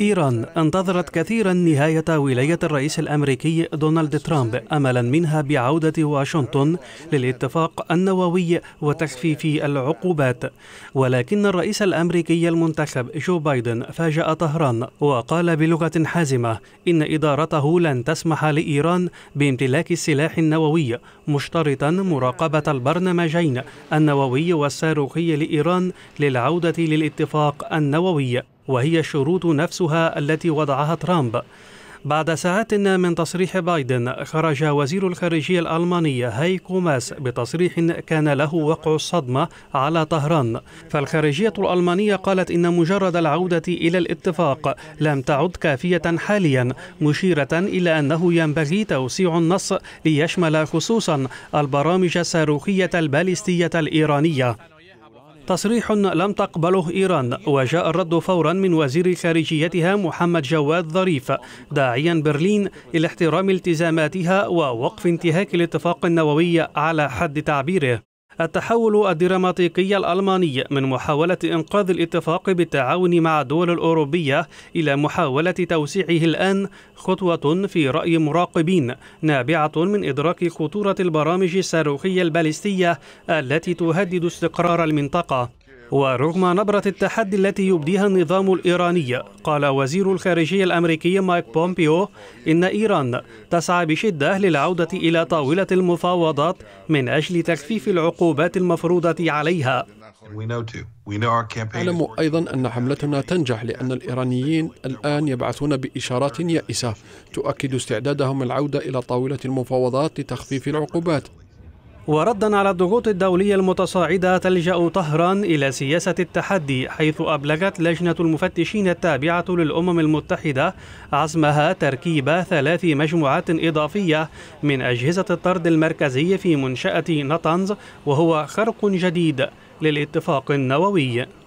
إيران انتظرت كثيرا نهاية ولاية الرئيس الأمريكي دونالد ترامب أملا منها بعودة واشنطن للاتفاق النووي وتخفيف العقوبات ولكن الرئيس الأمريكي المنتخب جو بايدن فاجأ طهران وقال بلغة حازمة إن إدارته لن تسمح لإيران بامتلاك السلاح النووي مشترطا مراقبة البرنامجين النووي والصاروخي لإيران للعودة للاتفاق النووي وهي الشروط نفسها التي وضعها ترامب بعد ساعات من تصريح بايدن خرج وزير الخارجية الألماني هايكو ماس بتصريح كان له وقع الصدمة على طهران فالخارجية الألمانية قالت إن مجرد العودة إلى الاتفاق لم تعد كافية حاليا مشيرة إلى أنه ينبغي توسيع النص ليشمل خصوصا البرامج الصاروخية البالستية الإيرانية تصريح لم تقبله إيران وجاء الرد فورا من وزير خارجيتها محمد جواد ظريف داعيا برلين إلى احترام التزاماتها ووقف انتهاك الاتفاق النووي على حد تعبيره التحول الدراماتيكي الألماني من محاولة إنقاذ الاتفاق بالتعاون مع الدول الأوروبية إلى محاولة توسيعه الآن خطوة في رأي مراقبين نابعة من إدراك خطورة البرامج الصاروخية البالستية التي تهدد استقرار المنطقة ورغم نبرة التحدي التي يبديها النظام الإيراني قال وزير الخارجية الأمريكي مايك بومبيو إن إيران تسعى بشدة للعودة إلى طاولة المفاوضات من أجل تخفيف العقوبات المفروضة عليها أعلم أيضا أن حملتنا تنجح لأن الإيرانيين الآن يبعثون بإشارات يائسة تؤكد استعدادهم العودة إلى طاولة المفاوضات لتخفيف العقوبات وردا على الضغوط الدولية المتصاعدة تلجأ طهران إلى سياسة التحدي حيث أبلغت لجنة المفتشين التابعة للأمم المتحدة عزمها تركيب ثلاث مجموعات إضافية من أجهزة الطرد المركزي في منشأة نطنز وهو خرق جديد للاتفاق النووي